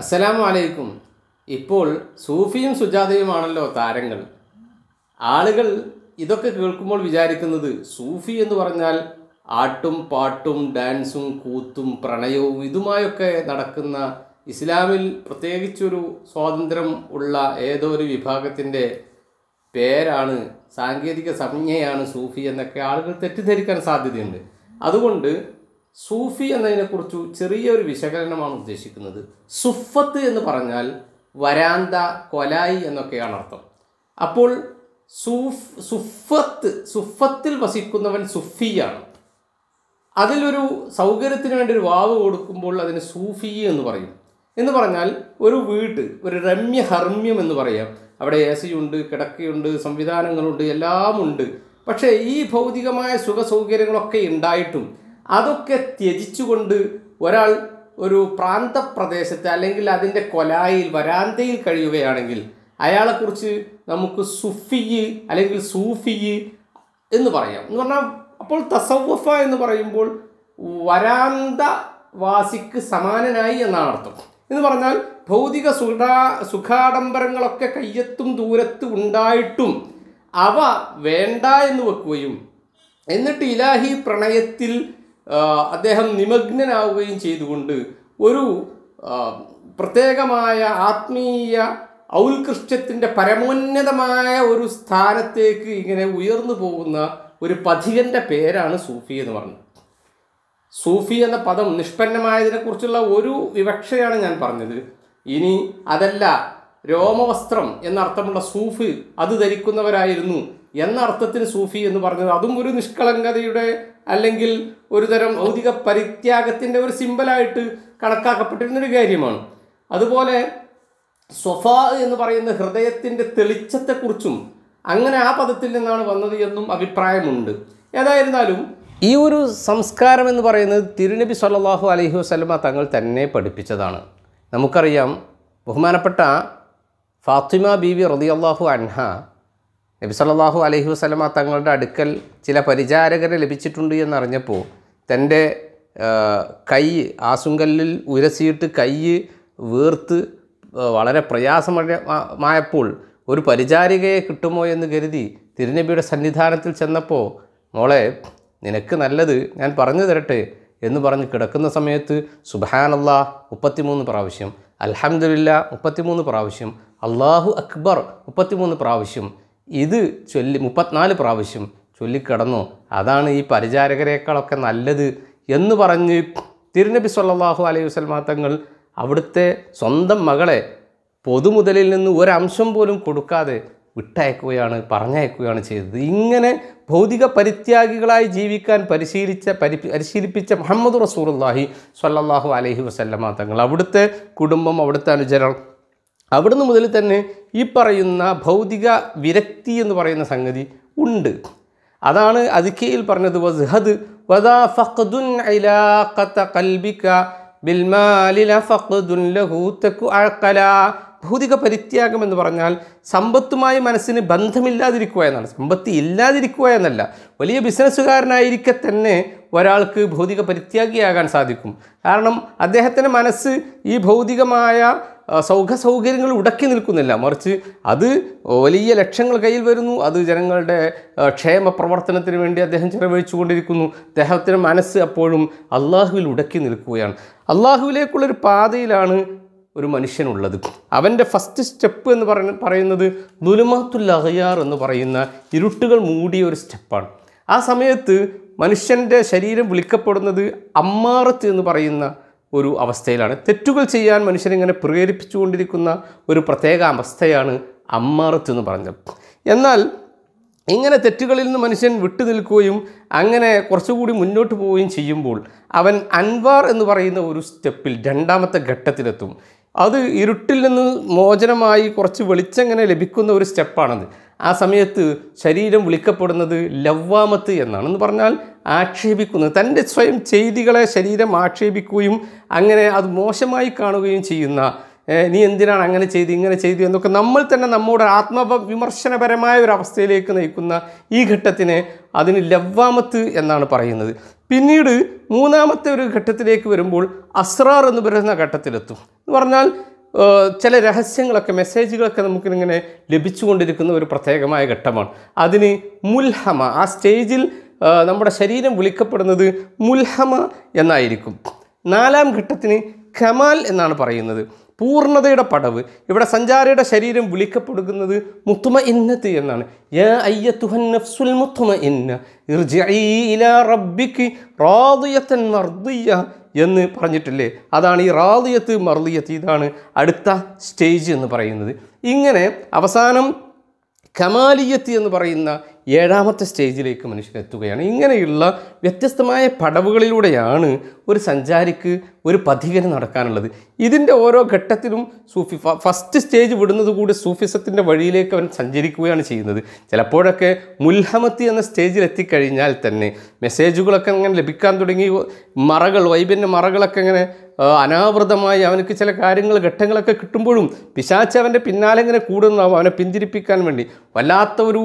അസ്സലാമു അലൈക്കും ഇപ്പോൾ സൂഫിയും സുജാതയുമാണല്ലോ താരങ്ങൾ ആളുകൾ ഇതൊക്കെ കേൾക്കുമ്പോൾ വിചാരിക്കുന്നത് സൂഫി എന്ന് പറഞ്ഞാൽ ആട്ടും പാട്ടും ഡാൻസും കൂത്തും പ്രണയവും ഇതുമായൊക്കെ നടക്കുന്ന ഇസ്ലാമിൽ പ്രത്യേകിച്ചൊരു സ്വാതന്ത്ര്യം ഉള്ള ഏതോ ഒരു വിഭാഗത്തിൻ്റെ പേരാണ് സാങ്കേതിക സംജ്ഞയാണ് സൂഫി എന്നൊക്കെ ആളുകൾ തെറ്റിദ്ധരിക്കാൻ സാധ്യതയുണ്ട് അതുകൊണ്ട് സൂഫി എന്നതിനെക്കുറിച്ച് ചെറിയൊരു വിശകലനമാണ് ഉദ്ദേശിക്കുന്നത് സുഫത്ത് എന്ന് പറഞ്ഞാൽ വരാന്ത കൊലായി എന്നൊക്കെയാണ് അർത്ഥം അപ്പോൾ സൂഫ് സുഫത്ത് സുഫത്തിൽ വസിക്കുന്നവൻ സുഫിയാണ് അതിലൊരു സൗകര്യത്തിന് വേണ്ടി ഒരു വാവ് കൊടുക്കുമ്പോൾ അതിന് സൂഫി എന്ന് പറയും എന്ന് പറഞ്ഞാൽ ഒരു വീട് ഒരു രമ്യ ഹർമ്യം എന്ന് പറയാം അവിടെ എ സി ഉണ്ട് കിടക്കയുണ്ട് സംവിധാനങ്ങളുണ്ട് എല്ലാം ഉണ്ട് പക്ഷേ ഈ ഭൗതികമായ സുഖ സൗകര്യങ്ങളൊക്കെ ഉണ്ടായിട്ടും അതൊക്കെ ത്യജിച്ചുകൊണ്ട് ഒരാൾ ഒരു പ്രാന്തപ്രദേശത്തെ അല്ലെങ്കിൽ അതിൻ്റെ കൊലായിൽ വരാന്തയിൽ കഴിയുകയാണെങ്കിൽ അയാളെക്കുറിച്ച് നമുക്ക് സുഫിയ് അല്ലെങ്കിൽ സൂഫിയ് എന്ന് പറയാം എന്ന് പറഞ്ഞാൽ അപ്പോൾ തസവഫ എന്ന് പറയുമ്പോൾ വരാന്ത വാസിക്ക് സമാനനായി എന്നാണ് അർത്ഥം എന്ന് പറഞ്ഞാൽ ഭൗതിക സുഖാ സുഖാഡംബരങ്ങളൊക്കെ കയ്യത്തും ദൂരത്ത് ഉണ്ടായിട്ടും അവ വേണ്ട എന്ന് വെക്കുകയും എന്നിട്ട് ഇലാഹി പ്രണയത്തിൽ അദ്ദേഹം നിമഗ്നനാവുകയും ചെയ്തുകൊണ്ട് ഒരു പ്രത്യേകമായ ആത്മീയ ഔൽകൃഷ്ട്യത്തിൻ്റെ പരമോന്നതമായ ഒരു സ്ഥാനത്തേക്ക് ഇങ്ങനെ ഉയർന്നു പോകുന്ന ഒരു പഥികൻ്റെ പേരാണ് സൂഫി എന്ന് പറഞ്ഞത് സൂഫി എന്ന പദം നിഷ്പന്നമായതിനെക്കുറിച്ചുള്ള ഒരു വിവക്ഷയാണ് ഞാൻ പറഞ്ഞത് ഇനി അതല്ല രോമവസ്ത്രം എന്നർത്ഥമുള്ള സൂഫ് അത് ധരിക്കുന്നവരായിരുന്നു എന്ന അർത്ഥത്തിൽ സൂഫി എന്ന് പറഞ്ഞത് അതും ഒരു നിഷ്കളങ്കതയുടെ അല്ലെങ്കിൽ ഒരുതരം ഭൗതിക പരിത്യാഗത്തിൻ്റെ ഒരു സിമ്പലായിട്ട് കണക്കാക്കപ്പെട്ടിരുന്നൊരു കാര്യമാണ് അതുപോലെ സൊഫ എന്ന് പറയുന്ന ഹൃദയത്തിൻ്റെ തെളിച്ചത്തെക്കുറിച്ചും അങ്ങനെ ആ പദത്തിൽ നിന്നാണ് വന്നത് എന്നും അഭിപ്രായമുണ്ട് ഏതായിരുന്നാലും ഈ ഒരു സംസ്കാരം എന്ന് പറയുന്നത് തിരുനബി സല്ലാഹു അലഹി വസ്ലമ തങ്ങൾ തന്നെ പഠിപ്പിച്ചതാണ് നമുക്കറിയാം ബഹുമാനപ്പെട്ട ഫാത്തിമ ബീവി അള്ളാഹു അൻഹ നബിസല്ലാഹു അലഹി വസ്ലമ തങ്ങളുടെ അടുക്കൽ ചില പരിചാരകരെ ലഭിച്ചിട്ടുണ്ട് എന്നറിഞ്ഞപ്പോൾ തൻ്റെ കൈ ആസുങ്കല്ലിൽ ഉരസിയിട്ട് കൈ വീർത്ത് വളരെ പ്രയാസമായപ്പോൾ ഒരു പരിചാരികയെ കിട്ടുമോ എന്ന് കരുതി തിരുനബിയുടെ സന്നിധാനത്തിൽ ചെന്നപ്പോൾ മോളെ നിനക്ക് നല്ലത് ഞാൻ പറഞ്ഞു തരട്ടെ എന്ന് പറഞ്ഞ് കിടക്കുന്ന സമയത്ത് സുബാനല്ല മുപ്പത്തിമൂന്ന് പ്രാവശ്യം അലഹമില്ല മുപ്പത്തിമൂന്ന് പ്രാവശ്യം അള്ളാഹു അക്ബർ മുപ്പത്തിമൂന്ന് പ്രാവശ്യം ഇത് ചൊല്ലി മുപ്പത്തിനാല് പ്രാവശ്യം ചൊല്ലിക്കിടന്നു അതാണ് ഈ പരിചാരകരേക്കാളൊക്കെ നല്ലത് എന്ന് പറഞ്ഞ് തിരുനബി സല്ലാഹു അലൈഹി വസ്ലമാ തങ്ങൾ അവിടുത്തെ സ്വന്തം മകളെ പൊതുമുതലിൽ നിന്ന് ഒരംശം പോലും കൊടുക്കാതെ വിട്ടയക്കുകയാണ് പറഞ്ഞയക്കുകയാണ് ചെയ്തത് ഇങ്ങനെ ഭൗതിക പരിത്യാഗികളായി ജീവിക്കാൻ പരിശീലിച്ച പരി പരിശീലിപ്പിച്ച മുഹമ്മദ് റസൂറുല്ലാഹി സല്ലാഹു അലഹി വസല്ലമ തങ്ങൾ അവിടുത്തെ കുടുംബം അവിടുത്തെ അനുചരണം അവിടുന്ന് മുതൽ തന്നെ ഈ പറയുന്ന ഭൗതിക വിരക്തി എന്ന് പറയുന്ന സംഗതി ഉണ്ട് അതാണ് അതിക്കയിൽ പറഞ്ഞത് വസ്ഹദ് വദാ ഫഖ്ദുൻ ഇലാഖത കൽബിക ബിൽമാലില ഫഖ്ദുൻ ലഹു അഖല ഭൗതിക പരിത്യാഗം എന്ന് പറഞ്ഞാൽ സമ്പത്തുമായി മനസ്സിന് ബന്ധമില്ലാതിരിക്കുക എന്നാണ് സമ്പത്ത് ഇല്ലാതിരിക്കുക എന്നല്ല വലിയ ബിസിനസ്സുകാരനായിരിക്കെ തന്നെ ഒരാൾക്ക് ഭൗതിക പരിത്യാഗിയാകാൻ സാധിക്കും കാരണം അദ്ദേഹത്തിൻ്റെ മനസ്സ് ഈ ഭൗതികമായ സൗഖ സൗകര്യങ്ങൾ ഉടക്കി നിൽക്കുന്നില്ല മറിച്ച് അത് വലിയ ലക്ഷങ്ങൾ കയ്യിൽ വരുന്നു അത് ജനങ്ങളുടെ ക്ഷേമ പ്രവർത്തനത്തിന് വേണ്ടി അദ്ദേഹം ചെലവഴിച്ചു കൊണ്ടിരിക്കുന്നു അദ്ദേഹത്തിൻ്റെ മനസ്സ് അപ്പോഴും അള്ളാഹുവിൽ ഉടക്കി നിൽക്കുകയാണ് അള്ളാഹുവിലേക്കുള്ളൊരു പാതയിലാണ് ഒരു മനുഷ്യനുള്ളത് അവൻ്റെ ഫസ്റ്റ് സ്റ്റെപ്പ് എന്ന് പറഞ്ഞ പറയുന്നത് ദുലുമാത്തുൽ അഹയാർ എന്ന് പറയുന്ന ഇരുട്ടുകൾ മൂടിയ ഒരു സ്റ്റെപ്പാണ് ആ സമയത്ത് മനുഷ്യൻ്റെ ശരീരം വിളിക്കപ്പെടുന്നത് അമ്മാറത്ത് എന്ന് പറയുന്ന ഒരു അവസ്ഥയിലാണ് തെറ്റുകൾ ചെയ്യാൻ മനുഷ്യരിങ്ങനെ പ്രേരിപ്പിച്ചുകൊണ്ടിരിക്കുന്ന ഒരു പ്രത്യേക അവസ്ഥയാണ് അമ്മാറത്ത് എന്ന് പറഞ്ഞത് എന്നാൽ ഇങ്ങനെ തെറ്റുകളിൽ നിന്ന് മനുഷ്യൻ വിട്ടു നിൽക്കുകയും അങ്ങനെ കുറച്ചുകൂടി മുന്നോട്ട് പോവുകയും ചെയ്യുമ്പോൾ അവൻ അൻവാർ എന്ന് പറയുന്ന ഒരു സ്റ്റെപ്പിൽ രണ്ടാമത്തെ ഘട്ടത്തിലെത്തും അത് ഇരുട്ടിൽ നിന്ന് മോചനമായി കുറച്ച് വെളിച്ചങ്ങനെ ലഭിക്കുന്ന ഒരു സ്റ്റെപ്പാണത് ആ സമയത്ത് ശരീരം വിളിക്കപ്പെടുന്നത് ലവ്വാമത്ത് എന്നാണ് എന്ന് പറഞ്ഞാൽ ആക്ഷേപിക്കുന്നത് തൻ്റെ സ്വയം ചെയ്തികളെ ശരീരം ആക്ഷേപിക്കുകയും അങ്ങനെ അത് മോശമായി കാണുകയും ചെയ്യുന്ന നീ എന്തിനാണ് അങ്ങനെ ചെയ്ത് ഇങ്ങനെ ചെയ്തു എന്നൊക്കെ നമ്മൾ തന്നെ നമ്മുടെ ആത്മ വിമർശനപരമായ ഒരു അവസ്ഥയിലേക്ക് നയിക്കുന്ന ഈ ഘട്ടത്തിന് അതിന് ലവ്വാമത്ത് എന്നാണ് പറയുന്നത് പിന്നീട് മൂന്നാമത്തെ ഒരു ഘട്ടത്തിലേക്ക് വരുമ്പോൾ അസ്രാർ എന്ന് പറയുന്ന ഘട്ടത്തിലെത്തും എന്ന് പറഞ്ഞാൽ ചില രഹസ്യങ്ങളൊക്കെ മെസ്സേജുകളൊക്കെ നമുക്കിങ്ങനെ ലഭിച്ചുകൊണ്ടിരിക്കുന്ന ഒരു പ്രത്യേകമായ ഘട്ടമാണ് അതിന് മുൽഹമ ആ സ്റ്റേജിൽ നമ്മുടെ ശരീരം വിളിക്കപ്പെടുന്നത് മുൽഹമ എന്നായിരിക്കും നാലാം ഘട്ടത്തിന് കമാൽ എന്നാണ് പറയുന്നത് പൂർണ്ണതയുടെ പടവ് ഇവിടെ സഞ്ചാരിയുടെ ശരീരം വിളിക്കപ്പെടുന്നത് മുത്തുമ ഇന്നത്ത് എന്നാണ് എന്ന് പറഞ്ഞിട്ടില്ലേ അതാണ് ഈ റാദിയത്ത് മർദിയത്ത് ഇതാണ് അടുത്ത സ്റ്റേജ് എന്ന് പറയുന്നത് ഇങ്ങനെ അവസാനം കമാലിയത്ത് എന്ന് പറയുന്ന ഏഴാമത്തെ സ്റ്റേജിലേക്ക് മനുഷ്യൻ എത്തുകയാണ് ഇങ്ങനെയുള്ള വ്യത്യസ്തമായ പടവുകളിലൂടെയാണ് ഒരു സഞ്ചാരിക്ക് ഒരു പഥികന് നടക്കാനുള്ളത് ഇതിൻ്റെ ഓരോ ഘട്ടത്തിലും സൂഫി ഫസ്റ്റ് സ്റ്റേജ് വിടുന്നത് കൂടി സൂഫിസത്തിൻ്റെ വഴിയിലേക്ക് അവൻ സഞ്ചരിക്കുകയാണ് ചെയ്യുന്നത് ചിലപ്പോഴൊക്കെ മുൽഹമത്തി എന്ന സ്റ്റേജിൽ എത്തിക്കഴിഞ്ഞാൽ തന്നെ മെസ്സേജുകളൊക്കെ അങ്ങനെ ലഭിക്കാൻ തുടങ്ങി മറകൾ വൈബിൻ്റെ മറകളൊക്കെ ഇങ്ങനെ അനാവൃതമായി അവനക്ക് ചില കാര്യങ്ങൾ ഘട്ടങ്ങളൊക്കെ കിട്ടുമ്പോഴും പിശാച്ച് അവൻ്റെ പിന്നാലെ ഇങ്ങനെ കൂടുന്നതാവും അവനെ പിന്തിരിപ്പിക്കാൻ വേണ്ടി വല്ലാത്ത ഒരു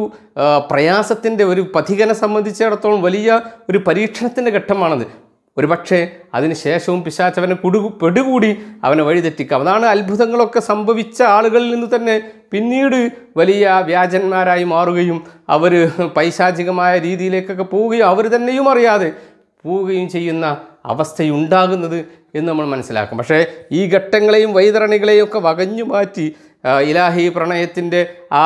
പ്രയാസത്തിൻ്റെ ഒരു പഥികനെ സംബന്ധിച്ചിടത്തോളം വലിയ ഒരു പരീക്ഷണത്തിൻ്റെ ഘട്ടമാണത് ഒരുപക്ഷെ അതിനുശേഷവും പിശാച്ചവനെ കുടു പെടുകൂടി അവനെ വഴിതെറ്റിക്കാം അതാണ് അത്ഭുതങ്ങളൊക്കെ സംഭവിച്ച ആളുകളിൽ നിന്ന് തന്നെ പിന്നീട് വലിയ വ്യാജന്മാരായി മാറുകയും അവർ പൈശാചികമായ രീതിയിലേക്കൊക്കെ പോവുകയും അവർ തന്നെയും അറിയാതെ പോവുകയും ചെയ്യുന്ന അവസ്ഥയുണ്ടാകുന്നത് എന്ന് നമ്മൾ മനസ്സിലാക്കും പക്ഷേ ഈ ഘട്ടങ്ങളെയും വൈതരണികളെയും ഒക്കെ വകഞ്ഞു മാറ്റി ഇലാഹി പ്രണയത്തിൻ്റെ ആ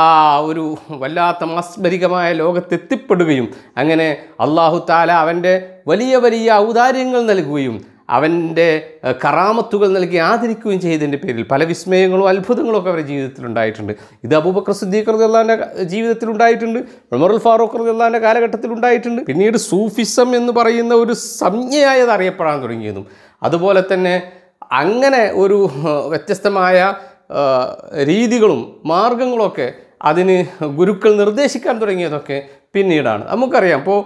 ഒരു വല്ലാത്ത മാസ്മരികമായ ലോകത്തെത്തിപ്പെടുകയും അങ്ങനെ അള്ളാഹു താല അവൻ്റെ വലിയ വലിയ ഔദാര്യങ്ങൾ നൽകുകയും അവൻ്റെ കറാമത്തുകൾ നൽകി ആദരിക്കുകയും ചെയ്തതിൻ്റെ പേരിൽ പല വിസ്മയങ്ങളും അത്ഭുതങ്ങളും ഒക്കെ അവരുടെ ഉണ്ടായിട്ടുണ്ട് ഇത് അബൂബക്കർ സുദ്ദീഖ് ജീവിതത്തിൽ ഉണ്ടായിട്ടുണ്ട് ഉമറുൽ ഫാറൂഖ് കാലഘട്ടത്തിൽ ഉണ്ടായിട്ടുണ്ട് പിന്നീട് സൂഫിസം എന്ന് പറയുന്ന ഒരു സംജ്ഞയായത് അറിയപ്പെടാൻ തുടങ്ങിയതും അതുപോലെ തന്നെ അങ്ങനെ ഒരു വ്യത്യസ്തമായ രീതികളും മാർഗങ്ങളൊക്കെ അതിന് ഗുരുക്കൾ നിർദ്ദേശിക്കാൻ തുടങ്ങിയതൊക്കെ പിന്നീടാണ് നമുക്കറിയാം ഇപ്പോൾ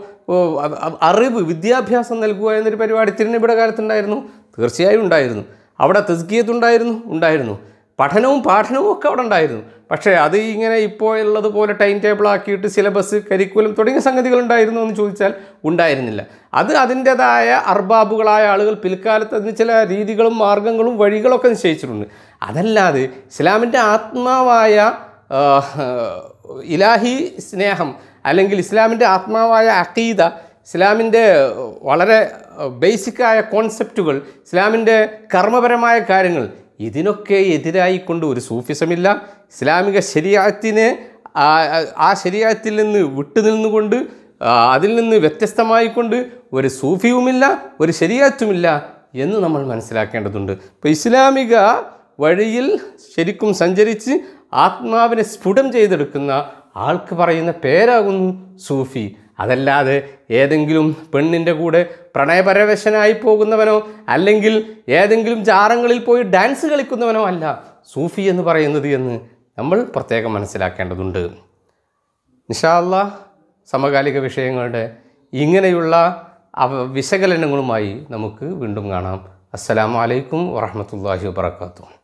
അറിവ് വിദ്യാഭ്യാസം നൽകുക എന്നൊരു പരിപാടി തിരുനബിയുടെ കാലത്തുണ്ടായിരുന്നു തീർച്ചയായും ഉണ്ടായിരുന്നു അവിടെ തെസ്കിയത്ത് ഉണ്ടായിരുന്നു ഉണ്ടായിരുന്നു പഠനവും പാഠനവും ഒക്കെ അവിടെ ഉണ്ടായിരുന്നു പക്ഷേ അത് ഇങ്ങനെ ഇപ്പോൾ ഉള്ളതുപോലെ ടൈം ടേബിൾ ആക്കിയിട്ട് സിലബസ് കരിക്കുലം തുടങ്ങിയ സംഗതികൾ ഉണ്ടായിരുന്നു എന്ന് ചോദിച്ചാൽ ഉണ്ടായിരുന്നില്ല അത് അതിൻ്റേതായ അർബാബുകളായ ആളുകൾ പിൽക്കാലത്ത് അതിന് ചില രീതികളും മാർഗങ്ങളും വഴികളൊക്കെ നിശ്ചയിച്ചിട്ടുണ്ട് അതല്ലാതെ ഇസ്ലാമിൻ്റെ ആത്മാവായ ഇലാഹി സ്നേഹം അല്ലെങ്കിൽ ഇസ്ലാമിൻ്റെ ആത്മാവായ അഖീദ ഇസ്ലാമിൻ്റെ വളരെ ബേസിക്കായ കോൺസെപ്റ്റുകൾ ഇസ്ലാമിൻ്റെ കർമ്മപരമായ കാര്യങ്ങൾ ഇതിനൊക്കെ എതിരായിക്കൊണ്ട് ഒരു സൂഫിസമില്ല ഇസ്ലാമിക ശരിയാത്തിനെ ആ ശരിയാത്തിൽ നിന്ന് വിട്ടു നിന്നുകൊണ്ട് അതിൽ നിന്ന് വ്യത്യസ്തമായിക്കൊണ്ട് ഒരു സൂഫിയുമില്ല ഒരു ശരിയാറ്റുമില്ല എന്ന് നമ്മൾ മനസ്സിലാക്കേണ്ടതുണ്ട് ഇപ്പോൾ ഇസ്ലാമിക വഴിയിൽ ശരിക്കും സഞ്ചരിച്ച് ആത്മാവിനെ സ്ഫുടം ചെയ്തെടുക്കുന്ന ആൾക്ക് പറയുന്ന പേരാകുന്നു സൂഫി അതല്ലാതെ ഏതെങ്കിലും പെണ്ണിൻ്റെ കൂടെ പ്രണയപരവശനായി പോകുന്നവനോ അല്ലെങ്കിൽ ഏതെങ്കിലും ചാറങ്ങളിൽ പോയി ഡാൻസ് കളിക്കുന്നവനോ അല്ല സൂഫി എന്ന് പറയുന്നത് എന്ന് നമ്മൾ പ്രത്യേകം മനസ്സിലാക്കേണ്ടതുണ്ട് നിഷാല്ല സമകാലിക വിഷയങ്ങളുടെ ഇങ്ങനെയുള്ള വിശകലനങ്ങളുമായി നമുക്ക് വീണ്ടും കാണാം അസ്സലാമലൈക്കും വറഹമത്തല്ലാഹി വാബർക്കാത്തു